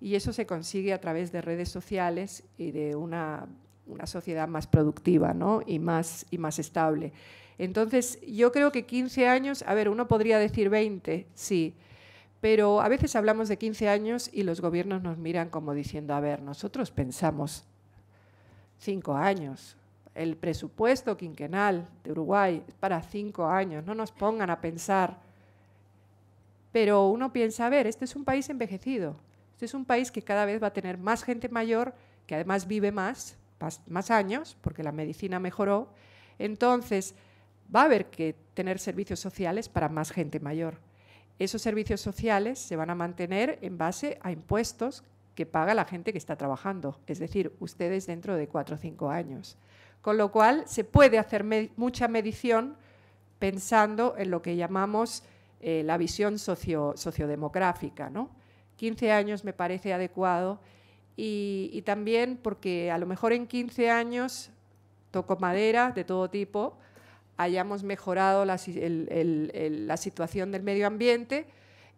Y eso se consigue a través de redes sociales y de una, sociedad más productiva y, más, y más estable. Entonces, yo creo que 15 años, a ver, uno podría decir 20, sí, pero a veces hablamos de 15 años y los gobiernos nos miran como diciendo, a ver, nosotros pensamos 5 años. El presupuesto quinquenal de Uruguay es para 5 años, no nos pongan a pensar. Pero uno piensa, a ver, este es un país envejecido, este es un país que cada vez va a tener más gente mayor, que además vive más, más, más años, porque la medicina mejoró. Entonces, va a haber que tener servicios sociales para más gente mayor. Esos servicios sociales se van a mantener en base a impuestos que paga la gente que está trabajando, es decir, ustedes dentro de cuatro o cinco años. Con lo cual, se puede hacer mucha medición pensando en lo que llamamos eh, la visión sociodemográfica. ¿no? 15 años me parece adecuado y, y también porque a lo mejor en 15 años toco madera de todo tipo, hayamos mejorado la, situación del medio ambiente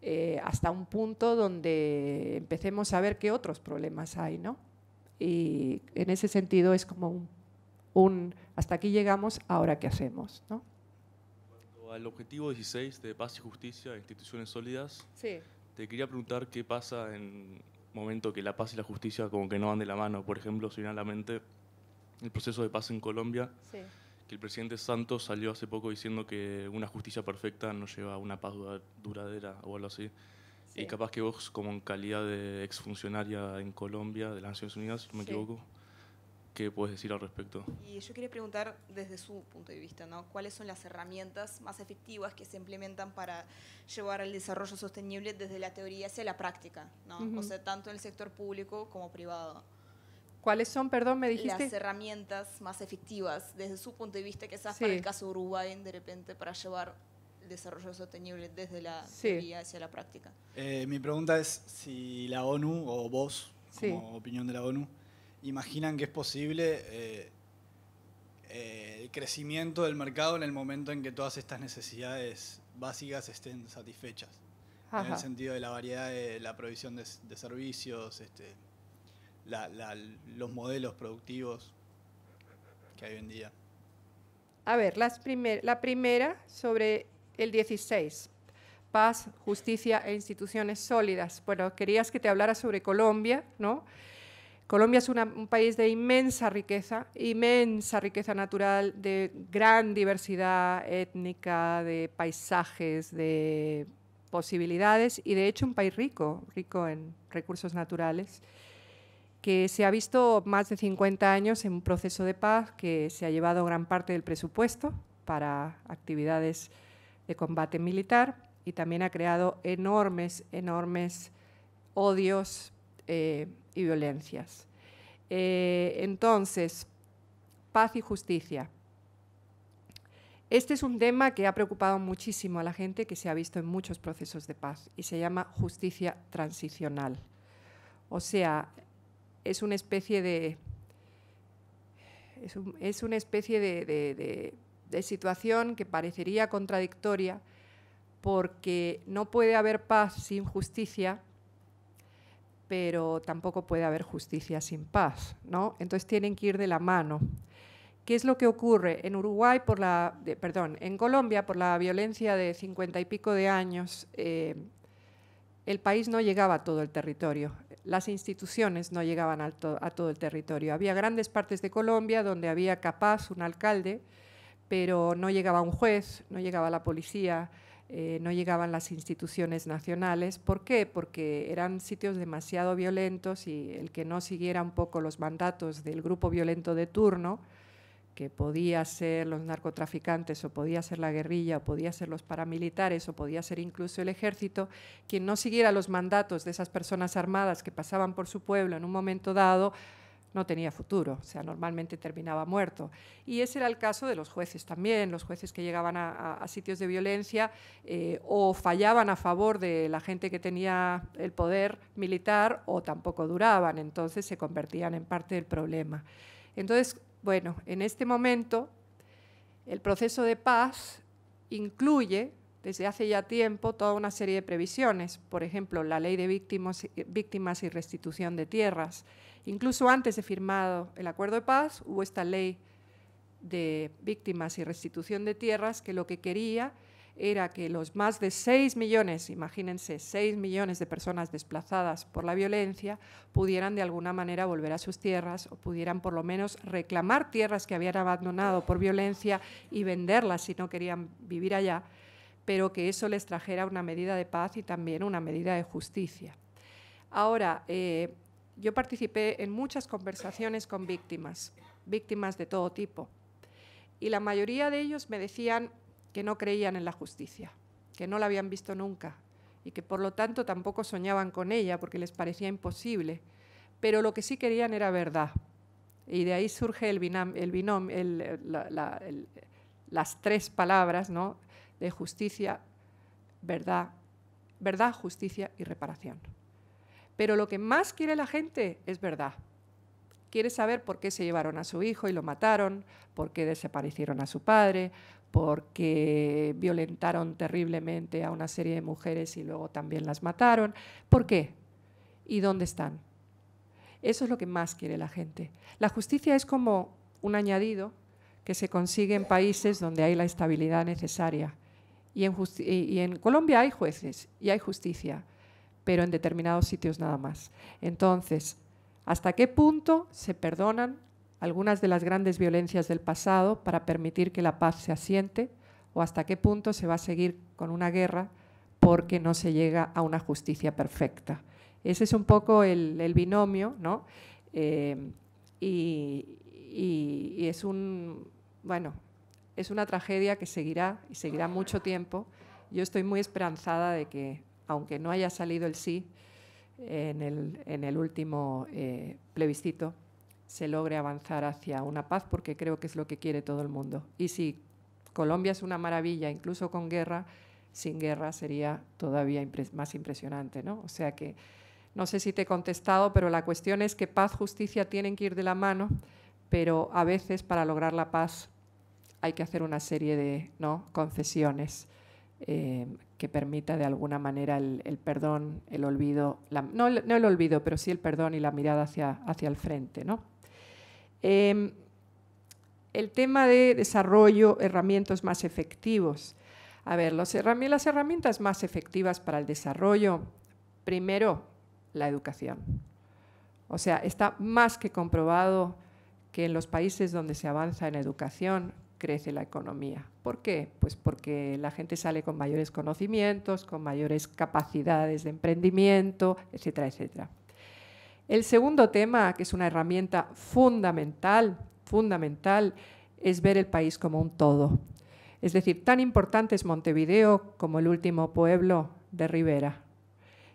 eh, hasta un punto donde empecemos a ver qué otros problemas hay, ¿no? Y en ese sentido es como un, hasta aquí llegamos, ahora qué hacemos, ¿no? Cuanto al objetivo 16 de paz y justicia, instituciones sólidas, sí. te quería preguntar qué pasa en momento que la paz y la justicia como que no van de la mano. Por ejemplo, si mente el proceso de paz en Colombia, sí que el presidente Santos salió hace poco diciendo que una justicia perfecta no lleva a una paz duradera o algo así. Y capaz que vos, como en calidad de exfuncionaria en Colombia, de las Naciones Unidas, si no me equivoco, ¿qué puedes decir al respecto? Y yo quería preguntar desde su punto de vista, ¿no? ¿Cuáles son las herramientas más efectivas que se implementan para llevar el desarrollo sostenible desde la teoría hacia la práctica, ¿no? O sea, tanto en el sector público como privado. ¿Cuáles son, perdón, me dijiste? Las herramientas más efectivas desde su punto de vista, quizás sí. para el caso Uruguay, de repente, para llevar el desarrollo sostenible desde la teoría hacia la práctica. Eh, mi pregunta es si la ONU o vos, como opinión de la ONU, imaginan que es posible eh, eh, el crecimiento del mercado en el momento en que todas estas necesidades básicas estén satisfechas. En el sentido de la variedad de la provisión de, de servicios, este, los modelos productivos que hay hoy en día? A ver, la primera sobre el 16, paz, justicia e instituciones sólidas. Bueno, querías que te hablara sobre Colombia, ¿no? Colombia es un país de inmensa riqueza, inmensa riqueza natural, de gran diversidad étnica, de paisajes, de posibilidades y de hecho un país rico, rico en recursos naturales que se ha visto más de 50 años en un proceso de paz que se ha llevado gran parte del presupuesto para actividades de combate militar y también ha creado enormes, enormes odios eh, y violencias. Eh, entonces, paz y justicia. Este es un tema que ha preocupado muchísimo a la gente, que se ha visto en muchos procesos de paz y se llama justicia transicional. O sea, es una especie de. Es, una especie de, situación que parecería contradictoria porque no puede haber paz sin justicia, pero tampoco puede haber justicia sin paz, ¿no? Entonces tienen que ir de la mano. ¿Qué es lo que ocurre en Uruguay por la, perdón, en Colombia por la violencia de cincuenta y pico de años? Eh, el país no llegaba a todo el territorio, las instituciones no llegaban a, todo el territorio. Había grandes partes de Colombia donde había capaz un alcalde, pero no llegaba un juez, no llegaba la policía, eh, no llegaban las instituciones nacionales. ¿Por qué? Porque eran sitios demasiado violentos y el que no siguiera un poco los mandatos del grupo violento de turno que podía ser los narcotraficantes o podía ser la guerrilla o podía ser los paramilitares o podía ser incluso el ejército, quien no siguiera los mandatos de esas personas armadas que pasaban por su pueblo en un momento dado, no tenía futuro, o sea, normalmente terminaba muerto. Y ese era el caso de los jueces también, los jueces que llegaban a, sitios de violencia eh, o fallaban a favor de la gente que tenía el poder militar o tampoco duraban, entonces se convertían en parte del problema. Entonces, bueno, en este momento el proceso de paz incluye desde hace ya tiempo toda una serie de previsiones, por ejemplo, la ley de víctimas, y restitución de tierras. Incluso antes de firmado el acuerdo de paz hubo esta ley de víctimas y restitución de tierras que lo que quería era que los más de 6 millones, imagínense, 6 millones de personas desplazadas por la violencia pudieran de alguna manera volver a sus tierras o pudieran por lo menos reclamar tierras que habían abandonado por violencia y venderlas si no querían vivir allá, pero que eso les trajera una medida de paz y también una medida de justicia. Ahora, eh, yo participé en muchas conversaciones con víctimas, víctimas de todo tipo. Y la mayoría de ellos me decían, que no creían en la justicia, que no la habían visto nunca y que por lo tanto tampoco soñaban con ella porque les parecía imposible, pero lo que sí querían era verdad. Y de ahí surge el binomio, el las tres palabras ¿no? de justicia, verdad, verdad, justicia y reparación. Pero lo que más quiere la gente es verdad. Quiere saber por qué se llevaron a su hijo y lo mataron, por qué desaparecieron a su padre, porque violentaron terriblemente a una serie de mujeres y luego también las mataron. ¿Por qué? ¿Y dónde están? Eso es lo que más quiere la gente. La justicia es como un añadido que se consigue en países donde hay la estabilidad necesaria. Y en, Colombia hay jueces y hay justicia, pero en determinados sitios nada más. Entonces, ¿hasta qué punto se perdonan algunas de las grandes violencias del pasado para permitir que la paz se asiente o hasta qué punto se va a seguir con una guerra porque no se llega a una justicia perfecta. Ese es un poco el, binomio, ¿no? Eh, y, es un, bueno, es una tragedia que seguirá y seguirá mucho tiempo. Yo estoy muy esperanzada de que, aunque no haya salido el sí en el, último eh, plebiscito, se logre avanzar hacia una paz, porque creo que es lo que quiere todo el mundo. Y si Colombia es una maravilla, incluso con guerra, sin guerra sería todavía más impresionante, ¿no? O sea que no sé si te he contestado, pero la cuestión es que paz, justicia tienen que ir de la mano, pero a veces para lograr la paz hay que hacer una serie de ¿no? concesiones eh, que permita de alguna manera el, perdón, el olvido, no, no, el olvido, pero sí el perdón y la mirada hacia, hacia el frente, ¿no? Em, el tema de desarrollo, herramientas más efectivos. A ver, las herramientas más efectivas para el desarrollo, primero, la educación. O sea, está más que comprobado que en los países donde se avanza en educación crece la economía. ¿Por qué? Pues porque la gente sale con mayores conocimientos, con mayores capacidades de emprendimiento, etcétera, etcétera. El segundo tema, que es una herramienta fundamental, fundamental, es ver el país como un todo. Es decir, tan importante es Montevideo como el último pueblo de Rivera.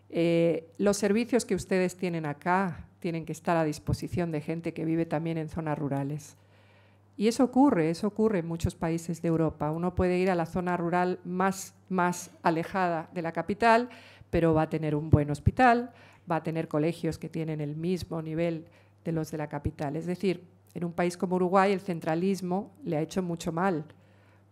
Eh, los servicios que ustedes tienen acá tienen que estar a disposición de gente que vive también en zonas rurales. Y eso ocurre, eso ocurre en muchos países de Europa. Uno puede ir a la zona rural más, más alejada de la capital, pero va a tener un buen hospital, va a tener colegios que tienen el mismo nivel de los de la capital. Es decir, en un país como Uruguay el centralismo le ha hecho mucho mal,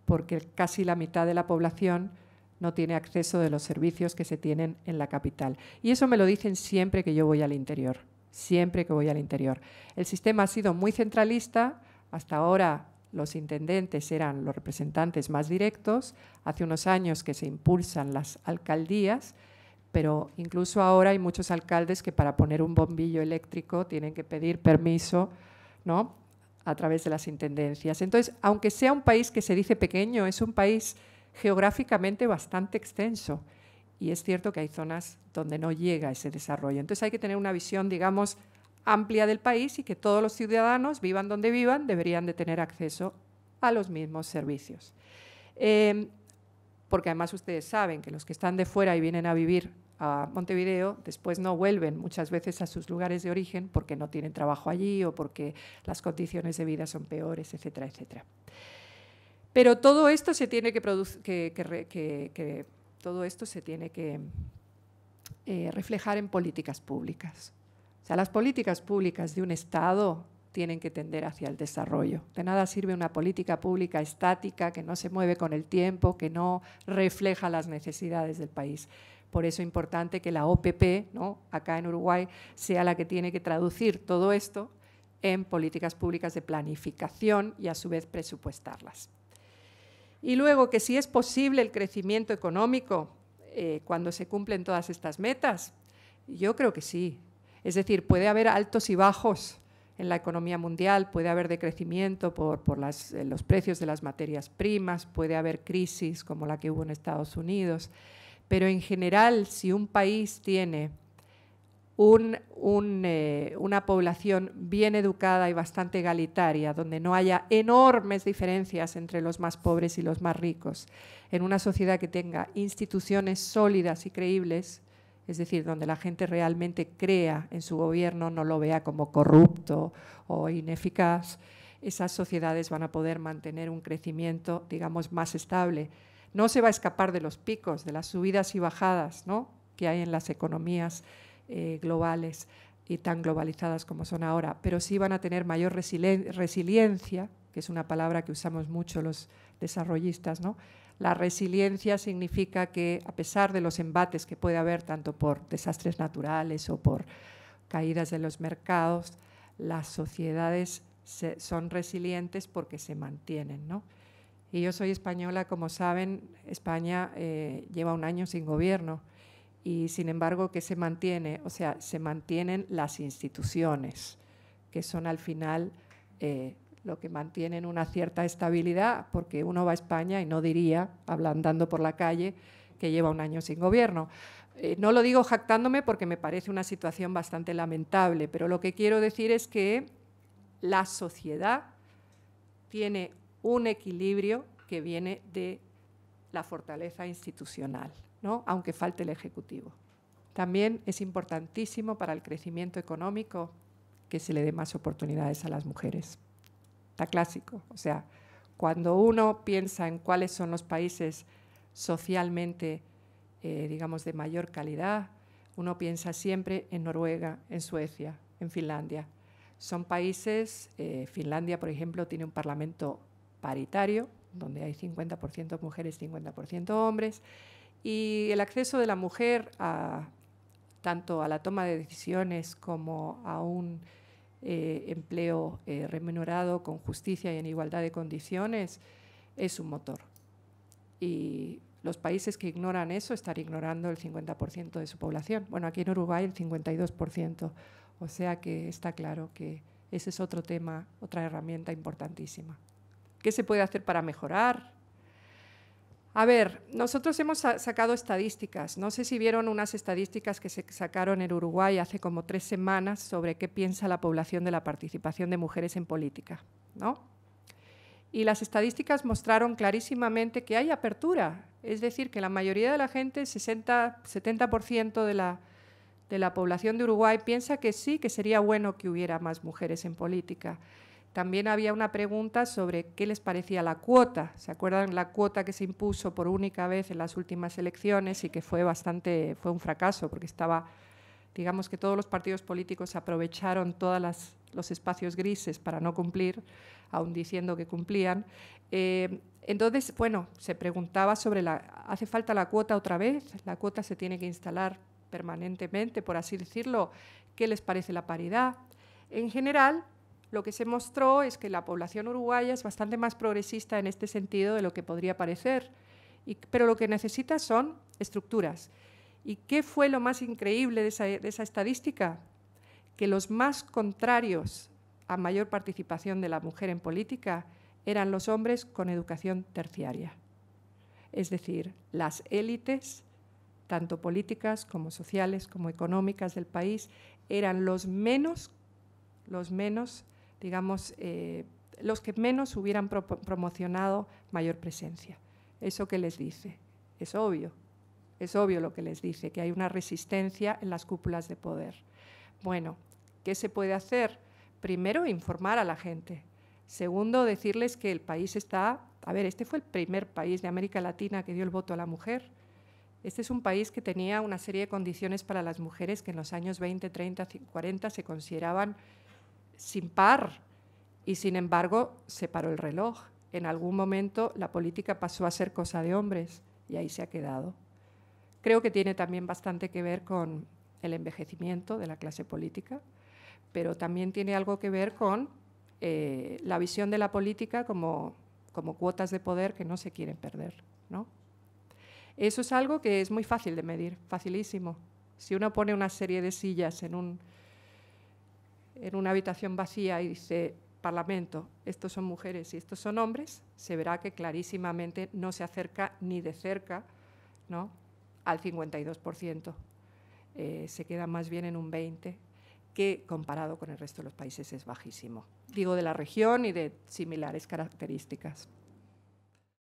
porque casi la mitad de la población no tiene acceso de los servicios que se tienen en la capital. Y eso me lo dicen siempre que yo voy al interior, siempre que voy al interior. El sistema ha sido muy centralista, hasta ahora los intendentes eran los representantes más directos, hace unos años que se impulsan las alcaldías pero incluso ahora hay muchos alcaldes que para poner un bombillo eléctrico tienen que pedir permiso, ¿no? a través de las intendencias. Entonces, aunque sea un país que se dice pequeño, es un país geográficamente bastante extenso y es cierto que hay zonas donde no llega ese desarrollo. Entonces, hay que tener una visión, digamos, amplia del país y que todos los ciudadanos, vivan donde vivan, deberían de tener acceso a los mismos servicios. Eh, porque además ustedes saben que los que están de fuera y vienen a vivir a Montevideo, después no vuelven muchas veces a sus lugares de origen porque no tienen trabajo allí o porque las condiciones de vida son peores, etcétera, etcétera. Pero todo esto se tiene que, todo esto se tiene que eh, reflejar en políticas públicas. O sea, las políticas públicas de un Estado tienen que tender hacia el desarrollo. De nada sirve una política pública estática que no se mueve con el tiempo, que no refleja las necesidades del país. Por eso es importante que la OPP, ¿no? acá en Uruguay, sea la que tiene que traducir todo esto en políticas públicas de planificación y a su vez presupuestarlas. Y luego que si es posible el crecimiento económico eh, cuando se cumplen todas estas metas, yo creo que sí. Es decir, puede haber altos y bajos en la economía mundial, puede haber decrecimiento por, eh, los precios de las materias primas, puede haber crisis como la que hubo en Estados Unidos, pero en general, si un país tiene eh, una población bien educada y bastante egalitaria, donde no haya enormes diferencias entre los más pobres y los más ricos, en una sociedad que tenga instituciones sólidas y creíbles, es decir, donde la gente realmente crea en su gobierno, no lo vea como corrupto o ineficaz, esas sociedades van a poder mantener un crecimiento, digamos, más estable no se va a escapar de los picos, de las subidas y bajadas ¿no? que hay en las economías eh, globales y tan globalizadas como son ahora, pero sí van a tener mayor resiliencia, que es una palabra que usamos mucho los desarrollistas. ¿no? La resiliencia significa que a pesar de los embates que puede haber tanto por desastres naturales o por caídas de los mercados, las sociedades son resilientes porque se mantienen. ¿no? Y yo soy española, como saben, España eh, lleva un año sin gobierno y sin embargo que se mantiene, o sea, se mantienen las instituciones, que son al final eh, lo que mantienen una cierta estabilidad, porque uno va a España y no diría, hablando por la calle, que lleva un año sin gobierno. Eh, no lo digo jactándome porque me parece una situación bastante lamentable, pero lo que quiero decir es que la sociedad tiene un equilibrio que viene de la fortaleza institucional, ¿no? aunque falte el Ejecutivo. También es importantísimo para el crecimiento económico que se le dé más oportunidades a las mujeres. Está clásico. O sea, cuando uno piensa en cuáles son los países socialmente, eh, digamos, de mayor calidad, uno piensa siempre en Noruega, en Suecia, en Finlandia. Son países, eh, Finlandia, por ejemplo, tiene un parlamento paritario, donde hay 50% mujeres, 50% hombres, y el acceso de la mujer a, tanto a la toma de decisiones como a un eh, empleo eh, remunerado con justicia y en igualdad de condiciones es un motor. Y los países que ignoran eso están ignorando el 50% de su población. Bueno, aquí en Uruguay el 52%, o sea que está claro que ese es otro tema, otra herramienta importantísima. ¿Qué se puede hacer para mejorar? A ver, nosotros hemos sacado estadísticas. No sé si vieron unas estadísticas que se sacaron en Uruguay hace como tres semanas sobre qué piensa la población de la participación de mujeres en política, ¿no? Y las estadísticas mostraron clarísimamente que hay apertura, es decir, que la mayoría de la gente, 60, 70% de la, de la población de Uruguay piensa que sí, que sería bueno que hubiera más mujeres en política. También había una pregunta sobre qué les parecía la cuota. ¿Se acuerdan la cuota que se impuso por única vez en las últimas elecciones y que fue bastante fue un fracaso porque estaba digamos que todos los partidos políticos aprovecharon todos los espacios grises para no cumplir, aún diciendo que cumplían. Eh, entonces, bueno, se preguntaba sobre la, ¿hace falta la cuota otra vez? ¿La cuota se tiene que instalar permanentemente, por así decirlo? ¿Qué les parece la paridad? En general, lo que se mostró es que la población uruguaya es bastante más progresista en este sentido de lo que podría parecer, pero lo que necesita son estructuras. ¿Y qué fue lo más increíble de esa, estadística? Que los más contrarios a mayor participación de la mujer en política eran los hombres con educación terciaria, es decir, las élites, tanto políticas como sociales como económicas del país, eran los menos, los menos digamos, eh, los que menos hubieran promocionado mayor presencia. Eso qué les dice, es obvio, es obvio lo que les dice, que hay una resistencia en las cúpulas de poder. Bueno, ¿qué se puede hacer? Primero, informar a la gente. Segundo, decirles que el país está, a ver, este fue el primer país de América Latina que dio el voto a la mujer. Este es un país que tenía una serie de condiciones para las mujeres que en los años 20, 30, 40 se consideraban sin par y sin embargo se paró el reloj. En algún momento la política pasó a ser cosa de hombres y ahí se ha quedado. Creo que tiene también bastante que ver con el envejecimiento de la clase política, pero también tiene algo que ver con eh, la visión de la política como, cuotas de poder que no se quieren perder. Eso es algo que es muy fácil de medir, facilísimo. Si uno pone una serie de sillas en un en una habitación vacía y dice, Parlamento, estos son mujeres y estos son hombres, se verá que clarísimamente no se acerca ni de cerca ¿no? al 52%. Eh, se queda más bien en un 20%, que comparado con el resto de los países es bajísimo. Digo de la región y de similares características.